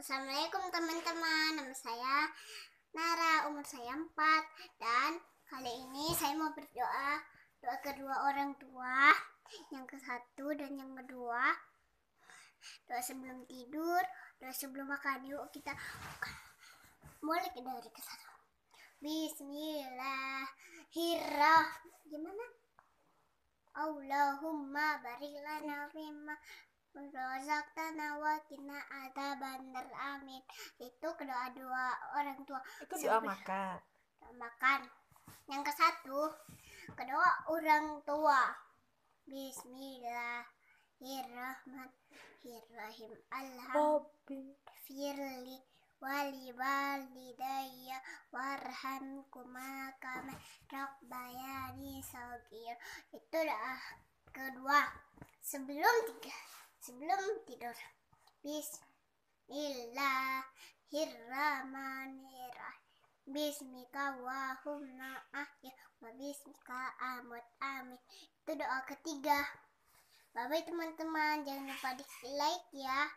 Assalamualaikum teman-teman, nama saya Nara, umur saya 4 dan kali ini saya mau berdoa doa kedua orang tua, yang ke satu dan yang kedua. Doa sebelum tidur, doa sebelum makan. Yuk kita mulai dari ke satu. Bismillahirrahmanirrahim. Gimana? Allahumma barilana Rozaktan nawa kina ada bandar amin. Itu kedua dua orang tua. Itu doa makan. Makan. Yang ke satu, kedua orang tua. Bismillahirrahmanirrahim. Alhamdulillah. Firli wali Warham Kuma kama bayani sagir. Itu doa kedua sebelum tiga sebelum tidur. Bismillahirrahmanirrahim. Bismika wahumma ahya wa bismika amut amin. Itu doa ketiga. Bye bye teman-teman, jangan lupa di like ya.